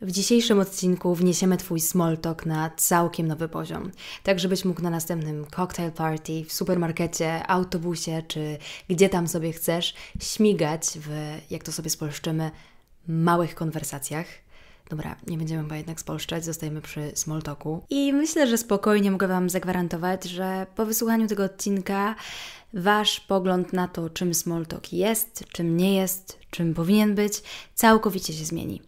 W dzisiejszym odcinku wniesiemy Twój small talk na całkiem nowy poziom, tak żebyś mógł na następnym cocktail party, w supermarkecie, autobusie czy gdzie tam sobie chcesz śmigać w, jak to sobie spolszczymy, małych konwersacjach. Dobra, nie będziemy chyba jednak spolszczać, zostajemy przy small talku. I myślę, że spokojnie mogę Wam zagwarantować, że po wysłuchaniu tego odcinka Wasz pogląd na to, czym small talk jest, czym nie jest, czym powinien być, całkowicie się zmieni.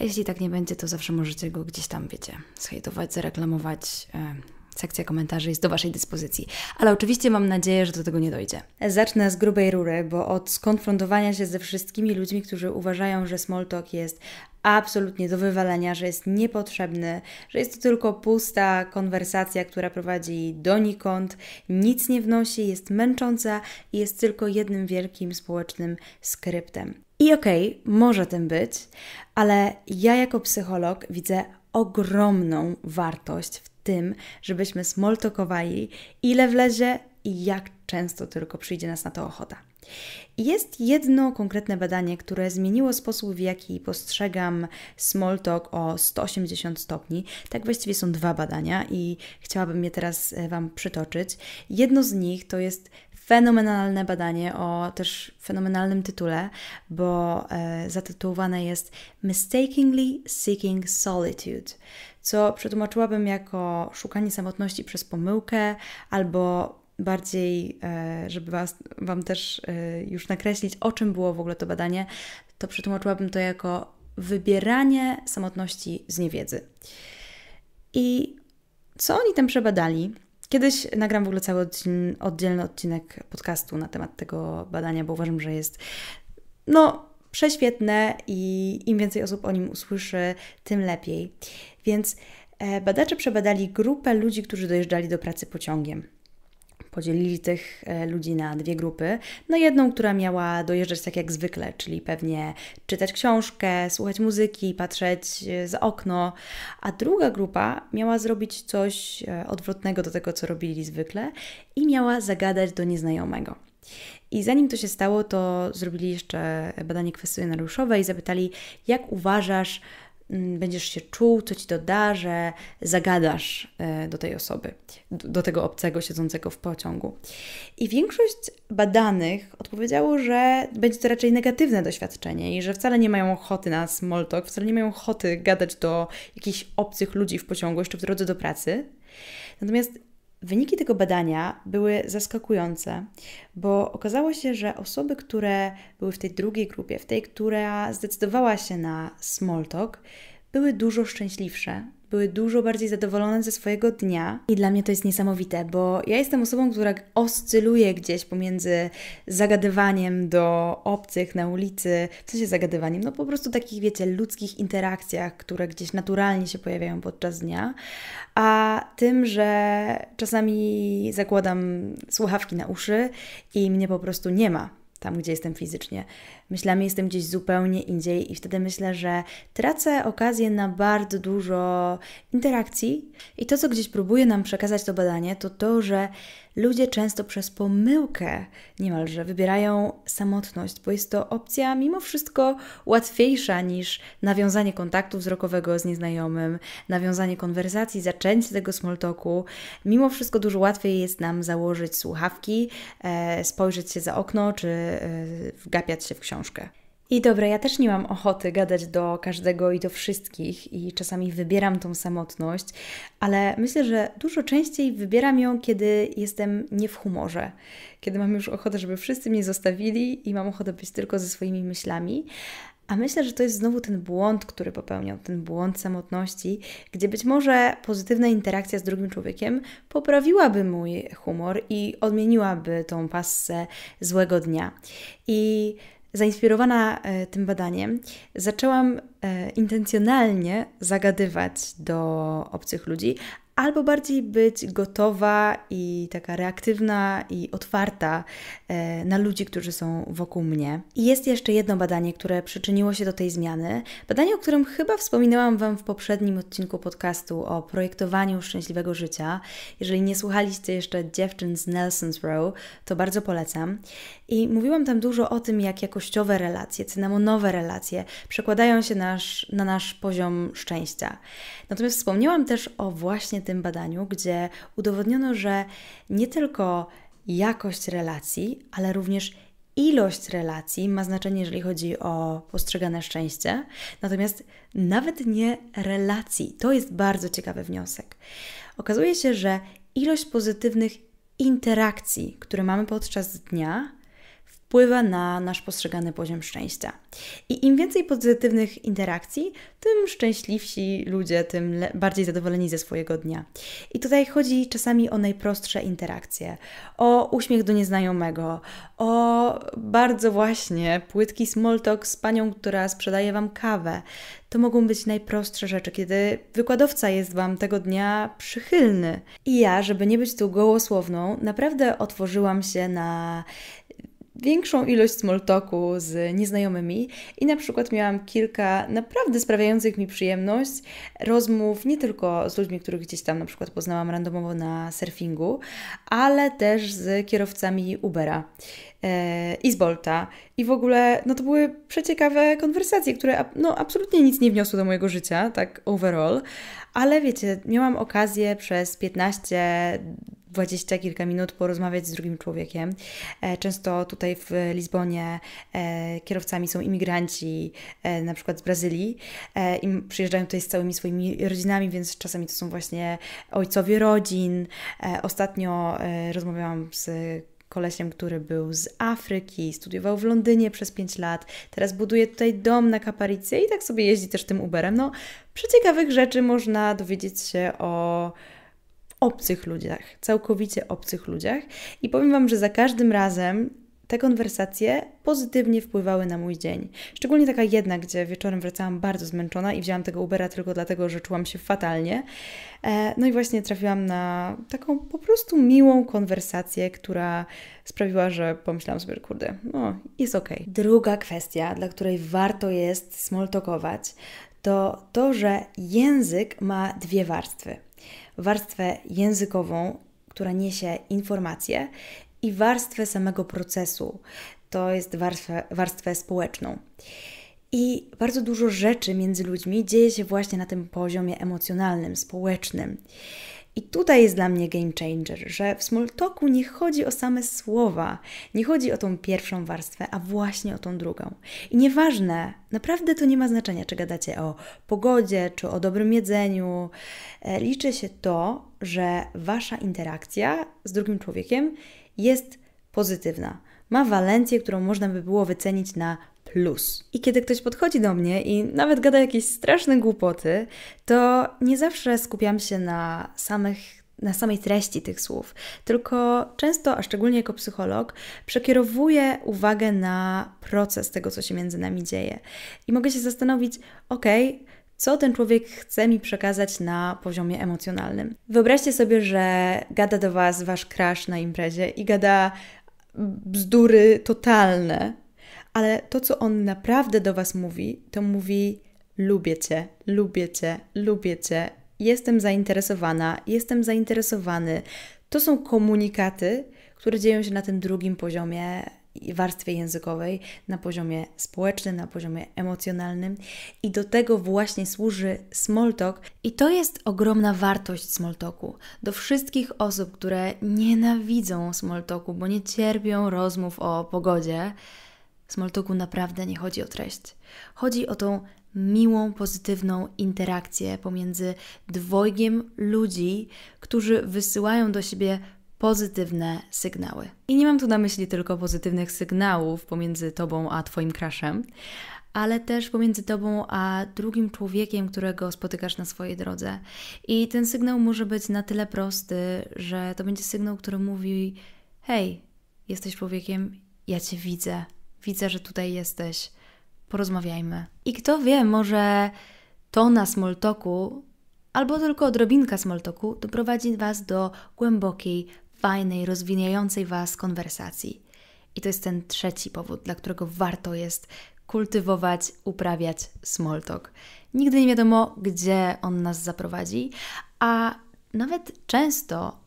A jeśli tak nie będzie, to zawsze możecie go gdzieś tam, wiecie, zhejtować, zareklamować. E, sekcja komentarzy jest do Waszej dyspozycji. Ale oczywiście mam nadzieję, że do tego nie dojdzie. Zacznę z grubej rury, bo od skonfrontowania się ze wszystkimi ludźmi, którzy uważają, że smalltalk jest absolutnie do wywalenia, że jest niepotrzebny, że jest to tylko pusta konwersacja, która prowadzi donikąd, nic nie wnosi, jest męcząca i jest tylko jednym wielkim społecznym skryptem. I okej, okay, może tym być, ale ja jako psycholog widzę ogromną wartość w tym, żebyśmy smoltokowali ile wlezie i jak często tylko przyjdzie nas na to ochota. Jest jedno konkretne badanie, które zmieniło sposób, w jaki postrzegam small talk o 180 stopni. Tak właściwie są dwa badania i chciałabym je teraz e, Wam przytoczyć. Jedno z nich to jest fenomenalne badanie o też fenomenalnym tytule, bo e, zatytułowane jest Mistakenly Seeking Solitude, co przetłumaczyłabym jako szukanie samotności przez pomyłkę albo bardziej, e, żeby was, Wam też e, już nakreślić, o czym było w ogóle to badanie, to przetłumaczyłabym to jako wybieranie samotności z niewiedzy. I co oni tam przebadali? Kiedyś nagram w ogóle cały odcin oddzielny odcinek podcastu na temat tego badania, bo uważam, że jest no prześwietne i im więcej osób o nim usłyszy, tym lepiej. Więc e, badacze przebadali grupę ludzi, którzy dojeżdżali do pracy pociągiem podzielili tych e, ludzi na dwie grupy. Na no, jedną, która miała dojeżdżać tak jak zwykle, czyli pewnie czytać książkę, słuchać muzyki, patrzeć e, za okno, a druga grupa miała zrobić coś e, odwrotnego do tego, co robili zwykle i miała zagadać do nieznajomego. I zanim to się stało, to zrobili jeszcze badanie kwestionariuszowe i zapytali, jak uważasz, Mm, będziesz się czuł, co ci to da, że zagadasz e, do tej osoby, do tego obcego siedzącego w pociągu. I większość badanych odpowiedziało, że będzie to raczej negatywne doświadczenie i że wcale nie mają ochoty na small talk, wcale nie mają ochoty gadać do jakichś obcych ludzi w pociągu jeszcze w drodze do pracy. Natomiast Wyniki tego badania były zaskakujące, bo okazało się, że osoby, które były w tej drugiej grupie, w tej, która zdecydowała się na small talk, były dużo szczęśliwsze były dużo bardziej zadowolone ze swojego dnia. I dla mnie to jest niesamowite, bo ja jestem osobą, która oscyluje gdzieś pomiędzy zagadywaniem do obcych na ulicy, Co się zagadywaniem, no po prostu takich, wiecie, ludzkich interakcjach, które gdzieś naturalnie się pojawiają podczas dnia, a tym, że czasami zakładam słuchawki na uszy i mnie po prostu nie ma tam, gdzie jestem fizycznie. Myślami jestem gdzieś zupełnie indziej i wtedy myślę, że tracę okazję na bardzo dużo interakcji. I to, co gdzieś próbuje nam przekazać to badanie, to to, że Ludzie często przez pomyłkę niemalże wybierają samotność, bo jest to opcja mimo wszystko łatwiejsza niż nawiązanie kontaktu wzrokowego z nieznajomym, nawiązanie konwersacji, zaczęcie tego small talku. Mimo wszystko dużo łatwiej jest nam założyć słuchawki, e, spojrzeć się za okno czy e, wgapiać się w książkę. I dobra, ja też nie mam ochoty gadać do każdego i do wszystkich, i czasami wybieram tą samotność, ale myślę, że dużo częściej wybieram ją, kiedy jestem nie w humorze, kiedy mam już ochotę, żeby wszyscy mnie zostawili i mam ochotę być tylko ze swoimi myślami. A myślę, że to jest znowu ten błąd, który popełniam, ten błąd samotności, gdzie być może pozytywna interakcja z drugim człowiekiem poprawiłaby mój humor i odmieniłaby tą pasję złego dnia. I Zainspirowana e, tym badaniem, zaczęłam e, intencjonalnie zagadywać do obcych ludzi, albo bardziej być gotowa i taka reaktywna i otwarta e, na ludzi, którzy są wokół mnie. I jest jeszcze jedno badanie, które przyczyniło się do tej zmiany. Badanie, o którym chyba wspominałam Wam w poprzednim odcinku podcastu o projektowaniu szczęśliwego życia. Jeżeli nie słuchaliście jeszcze dziewczyn z Nelson's Row, to bardzo polecam. I mówiłam tam dużo o tym, jak jakościowe relacje, cynamonowe relacje przekładają się nasz, na nasz poziom szczęścia. Natomiast wspomniałam też o właśnie tym badaniu, gdzie udowodniono, że nie tylko jakość relacji, ale również ilość relacji ma znaczenie, jeżeli chodzi o postrzegane szczęście, natomiast nawet nie relacji. To jest bardzo ciekawy wniosek. Okazuje się, że ilość pozytywnych interakcji, które mamy podczas dnia, wpływa na nasz postrzegany poziom szczęścia. I im więcej pozytywnych interakcji, tym szczęśliwsi ludzie, tym bardziej zadowoleni ze swojego dnia. I tutaj chodzi czasami o najprostsze interakcje, o uśmiech do nieznajomego, o bardzo właśnie płytki small talk z panią, która sprzedaje Wam kawę. To mogą być najprostsze rzeczy, kiedy wykładowca jest Wam tego dnia przychylny. I ja, żeby nie być tu gołosłowną, naprawdę otworzyłam się na większą ilość smoltoku z nieznajomymi i na przykład miałam kilka naprawdę sprawiających mi przyjemność rozmów nie tylko z ludźmi, których gdzieś tam na przykład poznałam randomowo na surfingu, ale też z kierowcami Ubera e, i z Bolta. I w ogóle, no to były przeciekawe konwersacje, które no, absolutnie nic nie wniosły do mojego życia, tak overall, ale wiecie, miałam okazję przez 15 20 kilka minut porozmawiać z drugim człowiekiem. E, często tutaj w Lizbonie e, kierowcami są imigranci, e, na przykład z Brazylii, i przyjeżdżają tutaj z całymi swoimi rodzinami, więc czasami to są właśnie ojcowie rodzin. Ostatnio rozmawiałam z kolesiem, który był z Afryki, studiował w Londynie przez 5 lat, teraz buduje tutaj dom na Kaparicy i tak sobie jeździ też tym Uberem. No, ciekawych rzeczy można dowiedzieć się o obcych ludziach, całkowicie obcych ludziach. I powiem Wam, że za każdym razem te konwersacje pozytywnie wpływały na mój dzień. Szczególnie taka jedna, gdzie wieczorem wracałam bardzo zmęczona i wzięłam tego Ubera tylko dlatego, że czułam się fatalnie. E, no i właśnie trafiłam na taką po prostu miłą konwersację, która sprawiła, że pomyślałam sobie, kurde, no jest okej. Okay. Druga kwestia, dla której warto jest smoltokować, to to, że język ma dwie warstwy. Warstwę językową która niesie informacje i warstwę samego procesu. To jest warstwę, warstwę społeczną. I bardzo dużo rzeczy między ludźmi dzieje się właśnie na tym poziomie emocjonalnym, społecznym. I tutaj jest dla mnie game changer, że w smalltalku nie chodzi o same słowa, nie chodzi o tą pierwszą warstwę, a właśnie o tą drugą. I nieważne, naprawdę to nie ma znaczenia, czy gadacie o pogodzie, czy o dobrym jedzeniu. E, liczy się to, że wasza interakcja z drugim człowiekiem jest pozytywna. Ma walencję, którą można by było wycenić na plus. I kiedy ktoś podchodzi do mnie i nawet gada jakieś straszne głupoty, to nie zawsze skupiam się na samych na samej treści tych słów, tylko często, a szczególnie jako psycholog, przekierowuję uwagę na proces tego, co się między nami dzieje. I mogę się zastanowić, okej, okay, co ten człowiek chce mi przekazać na poziomie emocjonalnym. Wyobraźcie sobie, że gada do Was Wasz crush na imprezie i gada bzdury totalne, ale to, co on naprawdę do Was mówi, to mówi lubię Cię, lubię Cię, lubię Cię, jestem zainteresowana, jestem zainteresowany. To są komunikaty, które dzieją się na tym drugim poziomie warstwie językowej, na poziomie społecznym, na poziomie emocjonalnym i do tego właśnie służy smalltalk i to jest ogromna wartość smalltalku. Do wszystkich osób, które nienawidzą smalltalku, bo nie cierpią rozmów o pogodzie, smalltalku naprawdę nie chodzi o treść. Chodzi o tą miłą, pozytywną interakcję pomiędzy dwojgiem ludzi, którzy wysyłają do siebie pozytywne sygnały. I nie mam tu na myśli tylko pozytywnych sygnałów pomiędzy tobą a twoim kraszem, ale też pomiędzy tobą a drugim człowiekiem, którego spotykasz na swojej drodze. I ten sygnał może być na tyle prosty, że to będzie sygnał, który mówi: Hej, jesteś człowiekiem, ja cię widzę, widzę, że tutaj jesteś, porozmawiajmy. I kto wie, może to na smoltoku albo tylko odrobinka smoltoku doprowadzi Was do głębokiej, fajnej, rozwijającej Was konwersacji. I to jest ten trzeci powód, dla którego warto jest kultywować, uprawiać small talk. Nigdy nie wiadomo, gdzie on nas zaprowadzi, a nawet często,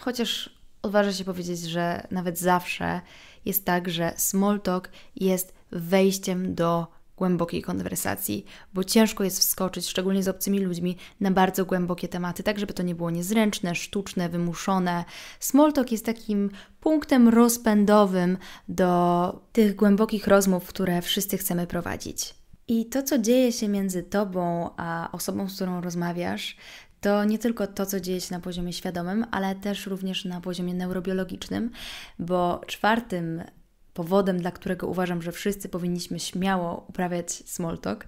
chociaż odważę się powiedzieć, że nawet zawsze jest tak, że small talk jest wejściem do głębokiej konwersacji, bo ciężko jest wskoczyć, szczególnie z obcymi ludźmi, na bardzo głębokie tematy, tak żeby to nie było niezręczne, sztuczne, wymuszone. Smalltalk jest takim punktem rozpędowym do tych głębokich rozmów, które wszyscy chcemy prowadzić. I to, co dzieje się między tobą a osobą, z którą rozmawiasz, to nie tylko to, co dzieje się na poziomie świadomym, ale też również na poziomie neurobiologicznym, bo czwartym powodem, dla którego uważam, że wszyscy powinniśmy śmiało uprawiać small talk,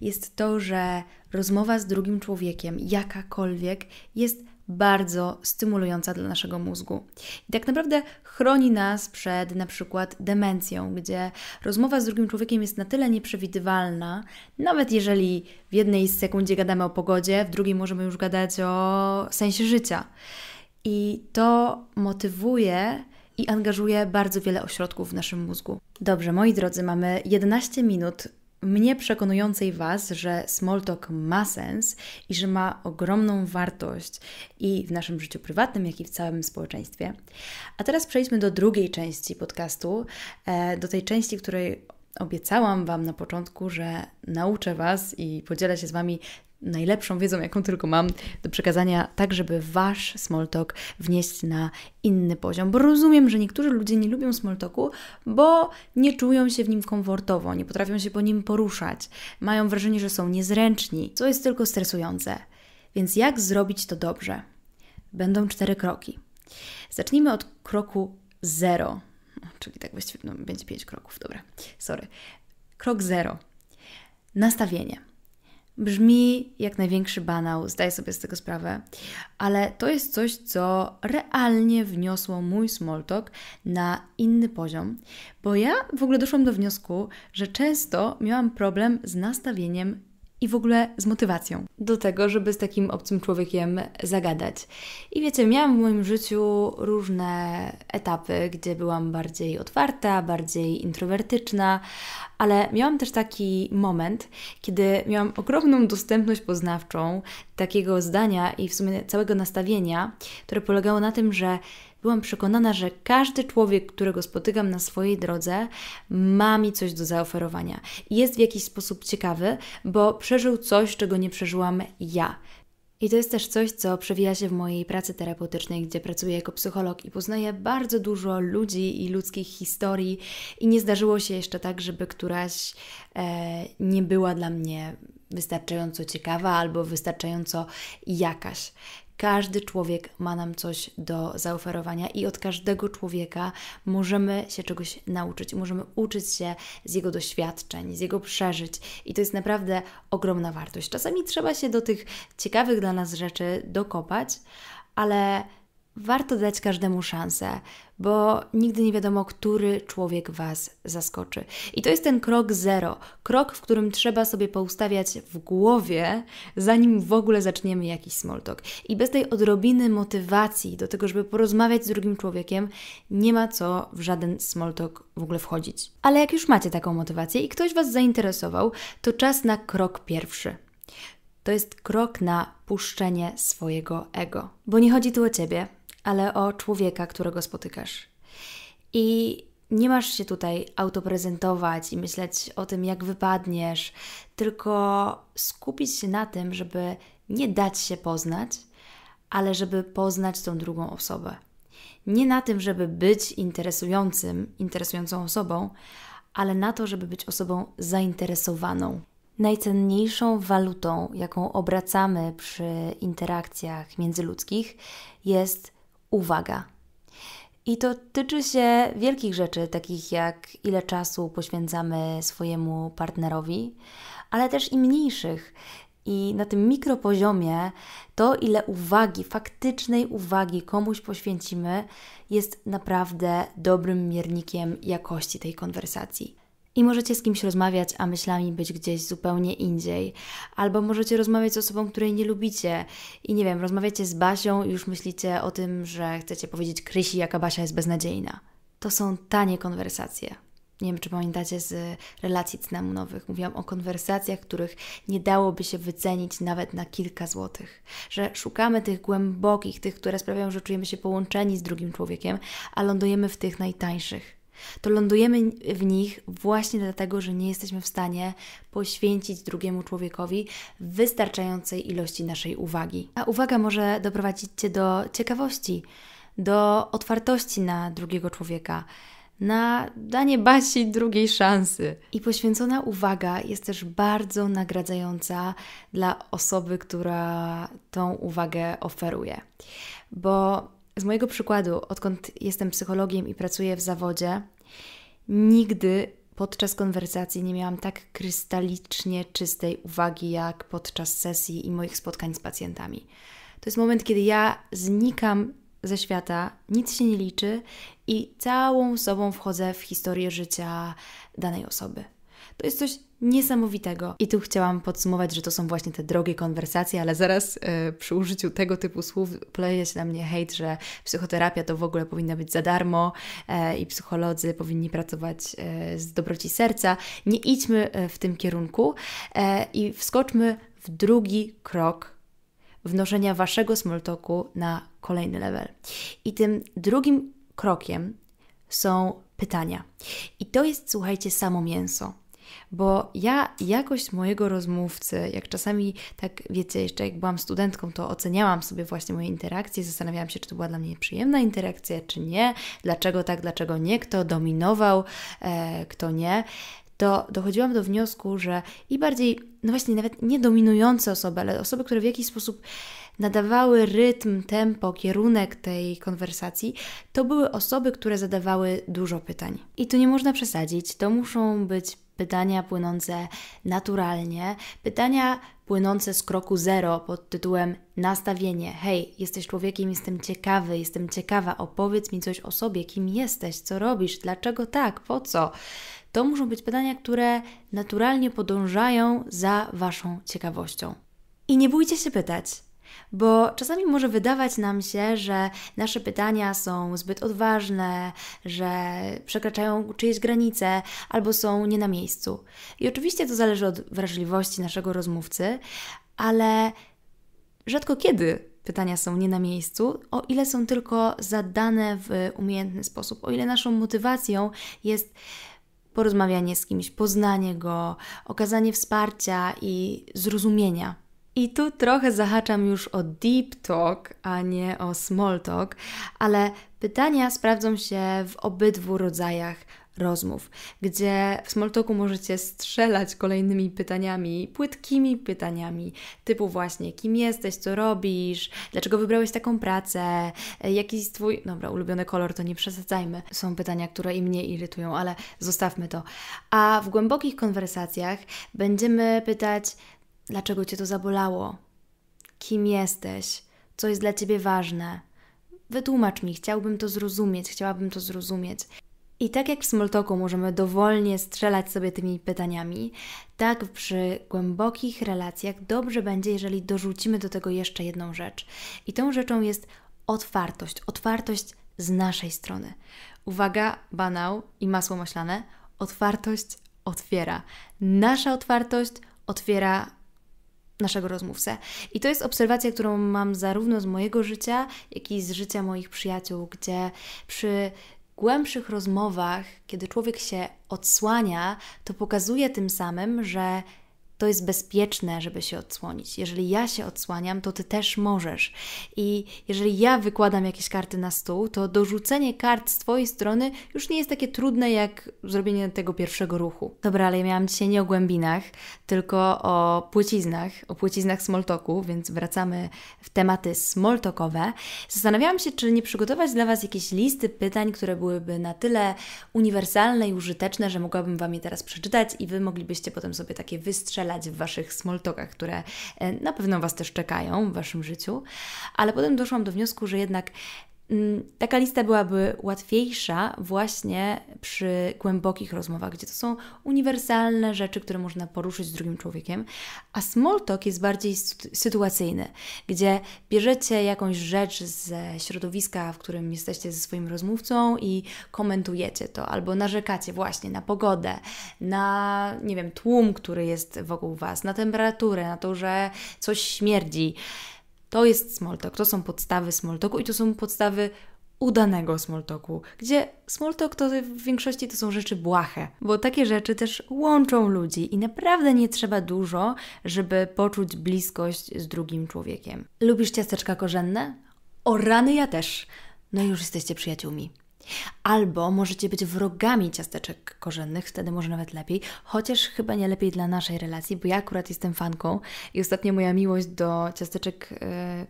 jest to, że rozmowa z drugim człowiekiem, jakakolwiek, jest bardzo stymulująca dla naszego mózgu. I tak naprawdę chroni nas przed na przykład demencją, gdzie rozmowa z drugim człowiekiem jest na tyle nieprzewidywalna, nawet jeżeli w jednej sekundzie gadamy o pogodzie, w drugiej możemy już gadać o sensie życia. I to motywuje i angażuje bardzo wiele ośrodków w naszym mózgu. Dobrze, moi drodzy, mamy 11 minut mnie przekonującej Was, że Smalltalk ma sens i że ma ogromną wartość i w naszym życiu prywatnym, jak i w całym społeczeństwie. A teraz przejdźmy do drugiej części podcastu, e, do tej części, której obiecałam Wam na początku, że nauczę Was i podzielę się z Wami najlepszą wiedzą, jaką tylko mam do przekazania, tak żeby Wasz small talk wnieść na inny poziom. Bo rozumiem, że niektórzy ludzie nie lubią small talku, bo nie czują się w nim komfortowo, nie potrafią się po nim poruszać, mają wrażenie, że są niezręczni, co jest tylko stresujące. Więc jak zrobić to dobrze? Będą cztery kroki. Zacznijmy od kroku zero, czyli tak właściwie no, będzie pięć kroków, dobra, sorry. Krok zero. Nastawienie Brzmi jak największy banał, zdaję sobie z tego sprawę, ale to jest coś, co realnie wniosło mój small talk na inny poziom, bo ja w ogóle doszłam do wniosku, że często miałam problem z nastawieniem i w ogóle z motywacją do tego, żeby z takim obcym człowiekiem zagadać. I wiecie, miałam w moim życiu różne etapy, gdzie byłam bardziej otwarta, bardziej introwertyczna, ale miałam też taki moment, kiedy miałam ogromną dostępność poznawczą takiego zdania i w sumie całego nastawienia, które polegało na tym, że byłam przekonana, że każdy człowiek, którego spotykam na swojej drodze, ma mi coś do zaoferowania. Jest w jakiś sposób ciekawy, bo przeżył coś, czego nie przeżyłam ja. I to jest też coś, co przewija się w mojej pracy terapeutycznej, gdzie pracuję jako psycholog i poznaję bardzo dużo ludzi i ludzkich historii. I nie zdarzyło się jeszcze tak, żeby któraś e, nie była dla mnie wystarczająco ciekawa albo wystarczająco jakaś. Każdy człowiek ma nam coś do zaoferowania i od każdego człowieka możemy się czegoś nauczyć, możemy uczyć się z jego doświadczeń, z jego przeżyć i to jest naprawdę ogromna wartość. Czasami trzeba się do tych ciekawych dla nas rzeczy dokopać, ale warto dać każdemu szansę, bo nigdy nie wiadomo, który człowiek Was zaskoczy. I to jest ten krok zero, krok, w którym trzeba sobie poustawiać w głowie, zanim w ogóle zaczniemy jakiś small talk. I bez tej odrobiny motywacji do tego, żeby porozmawiać z drugim człowiekiem, nie ma co w żaden small talk w ogóle wchodzić. Ale jak już macie taką motywację i ktoś Was zainteresował, to czas na krok pierwszy to jest krok na puszczenie swojego ego. Bo nie chodzi tu o ciebie, ale o człowieka, którego spotykasz. I nie masz się tutaj autoprezentować i myśleć o tym, jak wypadniesz, tylko skupić się na tym, żeby nie dać się poznać, ale żeby poznać tą drugą osobę. Nie na tym, żeby być interesującym, interesującą osobą, ale na to, żeby być osobą zainteresowaną. Najcenniejszą walutą, jaką obracamy przy interakcjach międzyludzkich, jest uwaga. I to tyczy się wielkich rzeczy, takich jak ile czasu poświęcamy swojemu partnerowi, ale też i mniejszych. I na tym mikropoziomie to, ile uwagi, faktycznej uwagi komuś poświęcimy, jest naprawdę dobrym miernikiem jakości tej konwersacji i możecie z kimś rozmawiać, a myślami być gdzieś zupełnie indziej. Albo możecie rozmawiać z osobą, której nie lubicie i nie wiem, rozmawiacie z Basią i już myślicie o tym, że chcecie powiedzieć Krysi, jaka Basia jest beznadziejna. To są tanie konwersacje. Nie wiem, czy pamiętacie z relacji cynamonowych. Mówiłam o konwersacjach, których nie dałoby się wycenić nawet na kilka złotych. Że szukamy tych głębokich, tych, które sprawiają, że czujemy się połączeni z drugim człowiekiem, a lądujemy w tych najtańszych to lądujemy w nich właśnie dlatego, że nie jesteśmy w stanie poświęcić drugiemu człowiekowi wystarczającej ilości naszej uwagi. A uwaga może doprowadzić Cię do ciekawości, do otwartości na drugiego człowieka na danie Basi drugiej szansy. I poświęcona uwaga jest też bardzo nagradzająca dla osoby, która tą uwagę oferuje. Bo z mojego przykładu, odkąd jestem psychologiem i pracuję w zawodzie, nigdy podczas konwersacji nie miałam tak krystalicznie czystej uwagi jak podczas sesji i moich spotkań z pacjentami. To jest moment, kiedy ja znikam ze świata, nic się nie liczy i całą sobą wchodzę w historię życia danej osoby. To jest coś niesamowitego. I tu chciałam podsumować, że to są właśnie te drogie konwersacje, ale zaraz yy, przy użyciu tego typu słów pleje się na mnie hejt, że psychoterapia to w ogóle powinna być za darmo yy, i psycholodzy powinni pracować yy, z dobroci serca. Nie idźmy w tym kierunku i wskoczmy w drugi krok wnoszenia waszego smoltoku na kolejny level. I tym drugim krokiem są pytania. I to jest, słuchajcie, samo mięso. Bo ja jakość mojego rozmówcy, jak czasami tak wiecie, jeszcze jak byłam studentką, to oceniałam sobie właśnie moje interakcje, zastanawiałam się, czy to była dla mnie przyjemna interakcja, czy nie, dlaczego tak, dlaczego nie, kto dominował, e, kto nie to dochodziłam do wniosku, że i bardziej, no właśnie, nawet nie dominujące osoby, ale osoby, które w jakiś sposób nadawały rytm, tempo, kierunek tej konwersacji, to były osoby, które zadawały dużo pytań. I tu nie można przesadzić, to muszą być pytania płynące naturalnie, pytania płynące z kroku zero pod tytułem nastawienie. Hej, jesteś człowiekiem, jestem ciekawy, jestem ciekawa, opowiedz mi coś o sobie, kim jesteś, co robisz, dlaczego tak, po co. To muszą być pytania, które naturalnie podążają za Waszą ciekawością. I nie bójcie się pytać. Bo czasami może wydawać nam się, że nasze pytania są zbyt odważne, że przekraczają czyjeś granice albo są nie na miejscu. I oczywiście to zależy od wrażliwości naszego rozmówcy, ale rzadko kiedy pytania są nie na miejscu, o ile są tylko zadane w umiejętny sposób, o ile naszą motywacją jest porozmawianie z kimś, poznanie go, okazanie wsparcia i zrozumienia. I tu trochę zahaczam już o deep talk, a nie o small talk, ale pytania sprawdzą się w obydwu rodzajach rozmów, gdzie w talku możecie strzelać kolejnymi pytaniami, płytkimi pytaniami, typu właśnie kim jesteś, co robisz, dlaczego wybrałeś taką pracę, jaki jest twój, dobra, ulubiony kolor, to nie przesadzajmy. Są pytania, które i mnie irytują, ale zostawmy to. A w głębokich konwersacjach będziemy pytać dlaczego cię to zabolało, kim jesteś, co jest dla ciebie ważne. Wytłumacz mi, chciałbym to zrozumieć, chciałabym to zrozumieć. I tak jak w Smoltoku możemy dowolnie strzelać sobie tymi pytaniami, tak przy głębokich relacjach dobrze będzie, jeżeli dorzucimy do tego jeszcze jedną rzecz. I tą rzeczą jest otwartość. Otwartość z naszej strony. Uwaga, banał i masło maślane. Otwartość otwiera. Nasza otwartość otwiera naszego rozmówcę. I to jest obserwacja, którą mam zarówno z mojego życia, jak i z życia moich przyjaciół, gdzie przy głębszych rozmowach, kiedy człowiek się odsłania, to pokazuje tym samym, że to jest bezpieczne, żeby się odsłonić. Jeżeli ja się odsłaniam, to ty też możesz. I jeżeli ja wykładam jakieś karty na stół, to dorzucenie kart z twojej strony już nie jest takie trudne jak zrobienie tego pierwszego ruchu. Dobra, ale ja miałam dzisiaj nie o głębinach, tylko o płciznach, o płciznach smoltoku, więc wracamy w tematy smoltokowe. Zastanawiałam się, czy nie przygotować dla was jakieś listy pytań, które byłyby na tyle uniwersalne i użyteczne, że mogłabym wam je teraz przeczytać i wy moglibyście potem sobie takie wystrzelać strzelać w waszych smoltokach, które e, na pewno was też czekają w waszym życiu. Ale potem doszłam do wniosku, że jednak Mm, taka lista byłaby łatwiejsza właśnie przy głębokich rozmowach, gdzie to są uniwersalne rzeczy, które można poruszyć z drugim człowiekiem, a small talk jest bardziej sytuacyjny, gdzie bierzecie jakąś rzecz ze środowiska, w którym jesteście ze swoim rozmówcą i komentujecie to, albo narzekacie właśnie na pogodę, na nie wiem, tłum, który jest wokół Was, na temperaturę, na to, że coś śmierdzi. To jest smoltok. to są podstawy smoltoku i to są podstawy udanego smoltoku. gdzie smoltok to w większości to są rzeczy błahe, bo takie rzeczy też łączą ludzi i naprawdę nie trzeba dużo, żeby poczuć bliskość z drugim człowiekiem. Lubisz ciasteczka korzenne? O rany ja też! No i już jesteście przyjaciółmi. Albo możecie być wrogami ciasteczek korzennych, wtedy może nawet lepiej, chociaż chyba nie lepiej dla naszej relacji, bo ja akurat jestem fanką i ostatnio moja miłość do ciasteczek yy,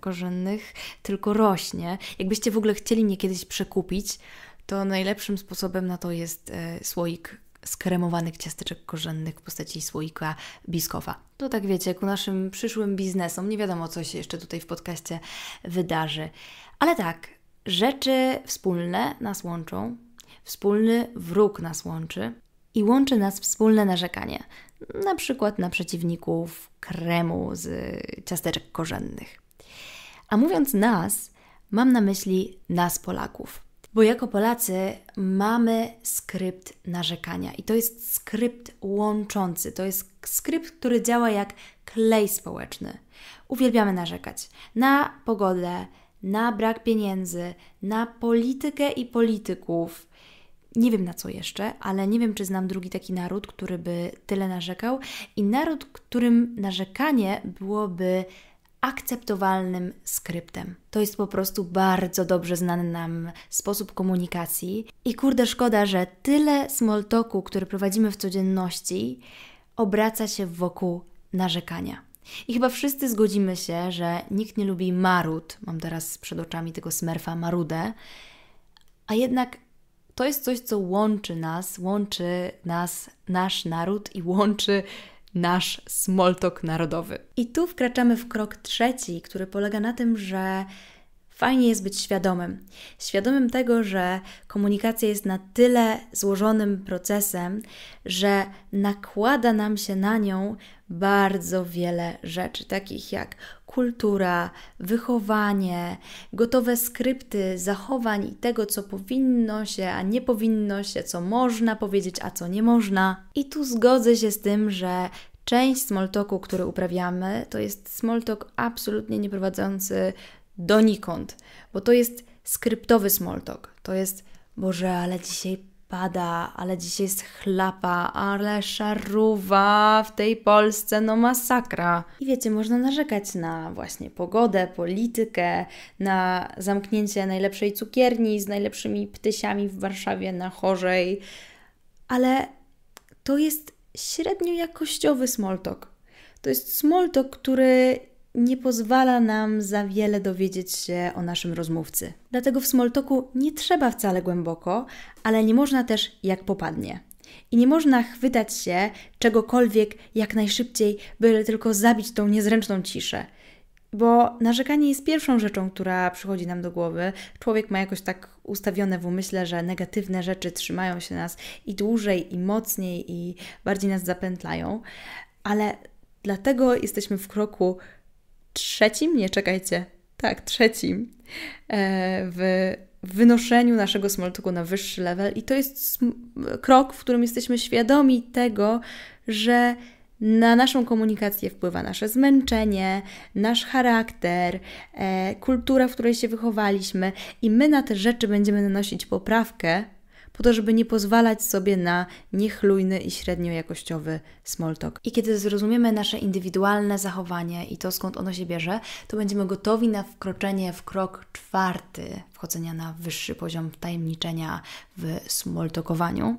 korzennych tylko rośnie. Jakbyście w ogóle chcieli mnie kiedyś przekupić, to najlepszym sposobem na to jest yy, słoik skremowanych ciasteczek korzennych w postaci słoika biskowa. To tak wiecie, ku naszym przyszłym biznesom. Nie wiadomo, co się jeszcze tutaj w podcaście wydarzy. Ale tak, Rzeczy wspólne nas łączą, wspólny wróg nas łączy i łączy nas wspólne narzekanie, na przykład na przeciwników kremu z ciasteczek korzennych. A mówiąc nas, mam na myśli nas Polaków. Bo jako Polacy mamy skrypt narzekania i to jest skrypt łączący, to jest skrypt, który działa jak klej społeczny. Uwielbiamy narzekać na pogodę, na brak pieniędzy, na politykę i polityków. Nie wiem na co jeszcze, ale nie wiem, czy znam drugi taki naród, który by tyle narzekał, i naród, którym narzekanie byłoby akceptowalnym skryptem. To jest po prostu bardzo dobrze znany nam sposób komunikacji. I kurde, szkoda, że tyle smoltoku, które który prowadzimy w codzienności, obraca się wokół narzekania. I chyba wszyscy zgodzimy się, że nikt nie lubi marud. Mam teraz przed oczami tego smerfa marudę. A jednak to jest coś, co łączy nas, łączy nas nasz naród i łączy nasz smoltok narodowy. I tu wkraczamy w krok trzeci, który polega na tym, że fajnie jest być świadomym. Świadomym tego, że komunikacja jest na tyle złożonym procesem, że nakłada nam się na nią bardzo wiele rzeczy, takich jak kultura, wychowanie, gotowe skrypty zachowań i tego, co powinno się, a nie powinno się, co można powiedzieć, a co nie można. I tu zgodzę się z tym, że część smoltoku, który uprawiamy, to jest smoltok absolutnie nieprowadzący donikąd, bo to jest skryptowy smoltok. To jest Boże, ale dzisiaj pada, ale dzisiaj jest chlapa, ale szaruwa w tej Polsce, no masakra. I wiecie, można narzekać na właśnie pogodę, politykę, na zamknięcie najlepszej cukierni z najlepszymi ptysiami w Warszawie na chorzej, ale to jest średnio jakościowy smoltok. To jest smoltok, który nie pozwala nam za wiele dowiedzieć się o naszym rozmówcy. Dlatego w smoltoku nie trzeba wcale głęboko, ale nie można też jak popadnie. I nie można chwytać się czegokolwiek jak najszybciej, by tylko zabić tą niezręczną ciszę. Bo narzekanie jest pierwszą rzeczą, która przychodzi nam do głowy. Człowiek ma jakoś tak ustawione w umyśle, że negatywne rzeczy trzymają się nas i dłużej, i mocniej, i bardziej nas zapętlają. Ale dlatego jesteśmy w kroku trzecim, nie czekajcie, tak, trzecim e, w wynoszeniu naszego smoltuku na wyższy level. I to jest krok, w którym jesteśmy świadomi tego, że na naszą komunikację wpływa nasze zmęczenie, nasz charakter, e, kultura, w której się wychowaliśmy, i my na te rzeczy będziemy nanosić poprawkę po to, żeby nie pozwalać sobie na niechlujny i jakościowy small talk. I kiedy zrozumiemy nasze indywidualne zachowanie i to, skąd ono się bierze, to będziemy gotowi na wkroczenie w krok czwarty wchodzenia na wyższy poziom tajemniczenia w small talkowaniu.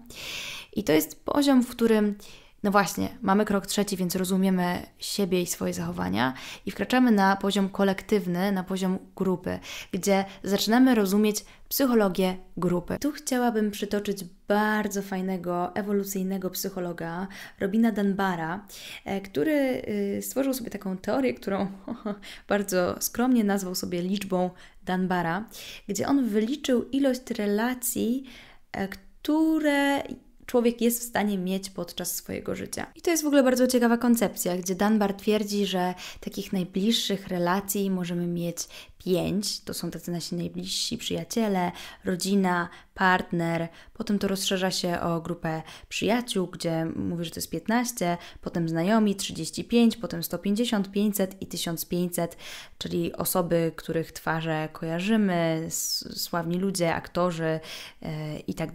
I to jest poziom, w którym no właśnie, mamy krok trzeci, więc rozumiemy siebie i swoje zachowania i wkraczamy na poziom kolektywny, na poziom grupy, gdzie zaczynamy rozumieć psychologię grupy. Tu chciałabym przytoczyć bardzo fajnego ewolucyjnego psychologa Robina Danbara, e, który y, stworzył sobie taką teorię, którą bardzo skromnie nazwał sobie liczbą Danbara, gdzie on wyliczył ilość relacji, e, które człowiek jest w stanie mieć podczas swojego życia. I to jest w ogóle bardzo ciekawa koncepcja, gdzie Dunbar twierdzi, że takich najbliższych relacji możemy mieć pięć to są tacy nasi najbliżsi przyjaciele, rodzina, partner. Potem to rozszerza się o grupę przyjaciół, gdzie mówi, że to jest 15, potem znajomi 35, potem 150, 500 i 1500, czyli osoby, których twarze kojarzymy, sławni ludzie, aktorzy yy, i tak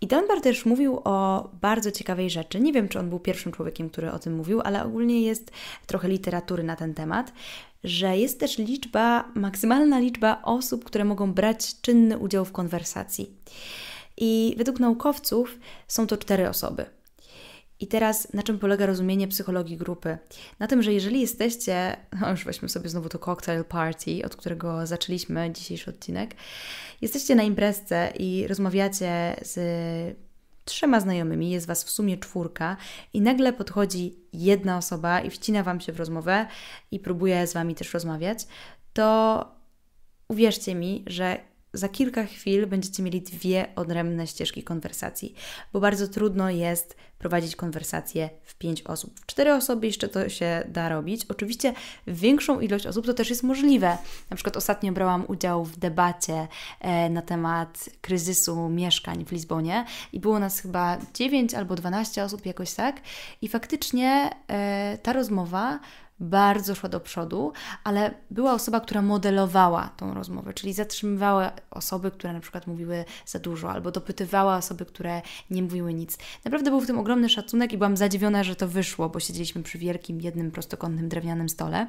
I Dunbar też mówił o bardzo ciekawej rzeczy. Nie wiem, czy on był pierwszym człowiekiem, który o tym mówił, ale ogólnie jest trochę literatury na ten temat, że jest też liczba, maksymalna liczba osób, które mogą brać czynny udział w konwersacji. I według naukowców są to cztery osoby. I teraz na czym polega rozumienie psychologii grupy? Na tym, że jeżeli jesteście, no już weźmy sobie znowu to cocktail party, od którego zaczęliśmy dzisiejszy odcinek, jesteście na imprezce i rozmawiacie z trzema znajomymi, jest Was w sumie czwórka i nagle podchodzi jedna osoba i wcina Wam się w rozmowę i próbuje z Wami też rozmawiać, to uwierzcie mi, że za kilka chwil będziecie mieli dwie odrębne ścieżki konwersacji, bo bardzo trudno jest prowadzić konwersację w pięć osób. W cztery osoby jeszcze to się da robić. Oczywiście większą ilość osób to też jest możliwe. Na przykład ostatnio brałam udział w debacie e, na temat kryzysu mieszkań w Lizbonie i było nas chyba 9 albo 12 osób jakoś tak i faktycznie e, ta rozmowa bardzo szła do przodu, ale była osoba, która modelowała tą rozmowę, czyli zatrzymywała osoby, które na przykład mówiły za dużo, albo dopytywała osoby, które nie mówiły nic. Naprawdę był w tym ogromny szacunek i byłam zadziwiona, że to wyszło, bo siedzieliśmy przy wielkim, jednym prostokątnym drewnianym stole.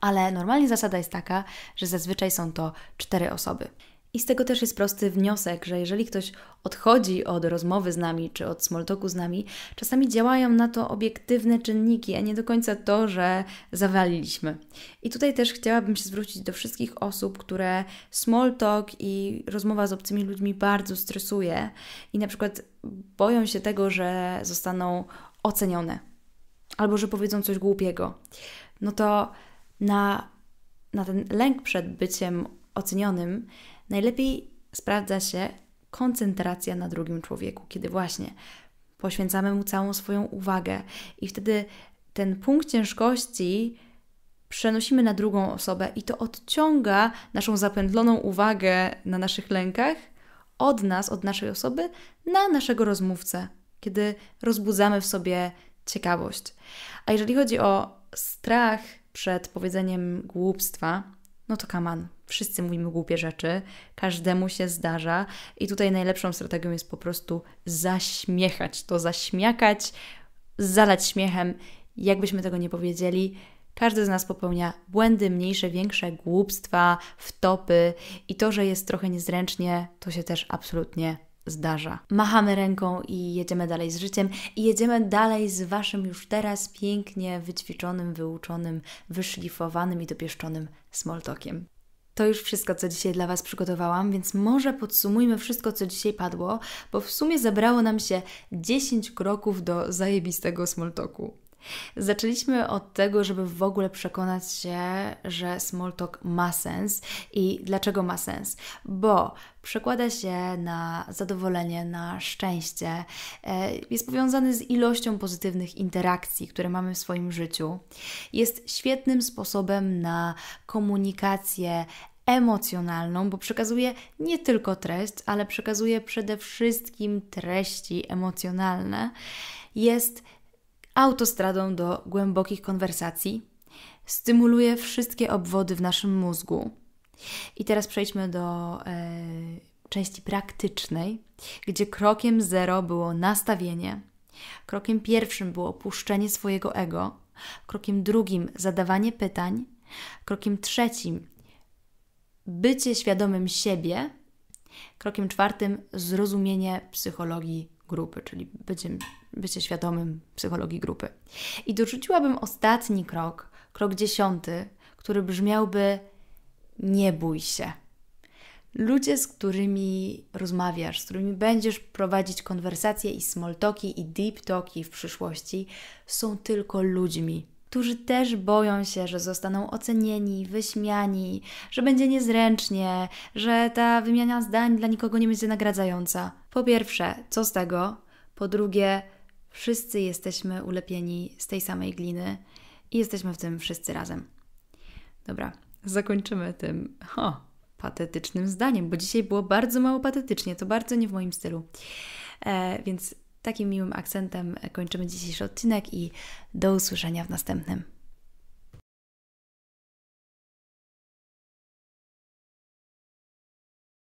Ale normalnie zasada jest taka, że zazwyczaj są to cztery osoby. I z tego też jest prosty wniosek, że jeżeli ktoś odchodzi od rozmowy z nami czy od smoltoku z nami, czasami działają na to obiektywne czynniki, a nie do końca to, że zawaliliśmy. I tutaj też chciałabym się zwrócić do wszystkich osób, które smoltok i rozmowa z obcymi ludźmi bardzo stresuje i na przykład boją się tego, że zostaną ocenione albo że powiedzą coś głupiego. No to na, na ten lęk przed byciem ocenionym Najlepiej sprawdza się koncentracja na drugim człowieku, kiedy właśnie poświęcamy mu całą swoją uwagę i wtedy ten punkt ciężkości przenosimy na drugą osobę i to odciąga naszą zapędloną uwagę na naszych lękach od nas, od naszej osoby, na naszego rozmówcę, kiedy rozbudzamy w sobie ciekawość. A jeżeli chodzi o strach przed powiedzeniem głupstwa, no to kaman, Wszyscy mówimy głupie rzeczy, każdemu się zdarza i tutaj najlepszą strategią jest po prostu zaśmiechać, to zaśmiakać, zalać śmiechem, jakbyśmy tego nie powiedzieli. Każdy z nas popełnia błędy mniejsze, większe, głupstwa, wtopy i to, że jest trochę niezręcznie, to się też absolutnie zdarza. Machamy ręką i jedziemy dalej z życiem i jedziemy dalej z waszym już teraz pięknie wyćwiczonym, wyuczonym, wyszlifowanym i dopieszczonym smoltokiem. To już wszystko, co dzisiaj dla Was przygotowałam, więc może podsumujmy wszystko, co dzisiaj padło, bo w sumie zebrało nam się 10 kroków do zajebistego smoltoku. Zaczęliśmy od tego, żeby w ogóle przekonać się, że small talk ma sens i dlaczego ma sens, bo przekłada się na zadowolenie, na szczęście, e, jest powiązany z ilością pozytywnych interakcji, które mamy w swoim życiu, jest świetnym sposobem na komunikację emocjonalną, bo przekazuje nie tylko treść, ale przekazuje przede wszystkim treści emocjonalne. Jest autostradą do głębokich konwersacji, stymuluje wszystkie obwody w naszym mózgu. I teraz przejdźmy do e, części praktycznej, gdzie krokiem zero było nastawienie, krokiem pierwszym było opuszczenie swojego ego, krokiem drugim zadawanie pytań, krokiem trzecim bycie świadomym siebie, krokiem czwartym zrozumienie psychologii grupy, czyli bycie, bycie świadomym psychologii grupy. I dorzuciłabym ostatni krok, krok dziesiąty, który brzmiałby: nie bój się. Ludzie, z którymi rozmawiasz, z którymi będziesz prowadzić konwersacje i small talki i deep talki w przyszłości, są tylko ludźmi, którzy też boją się, że zostaną ocenieni, wyśmiani, że będzie niezręcznie, że ta wymiana zdań dla nikogo nie będzie nagradzająca. Po pierwsze, co z tego? Po drugie, wszyscy jesteśmy ulepieni z tej samej gliny i jesteśmy w tym wszyscy razem. Dobra, zakończymy tym ho, patetycznym zdaniem, bo dzisiaj było bardzo mało patetycznie, to bardzo nie w moim stylu. E, więc takim miłym akcentem kończymy dzisiejszy odcinek i do usłyszenia w następnym.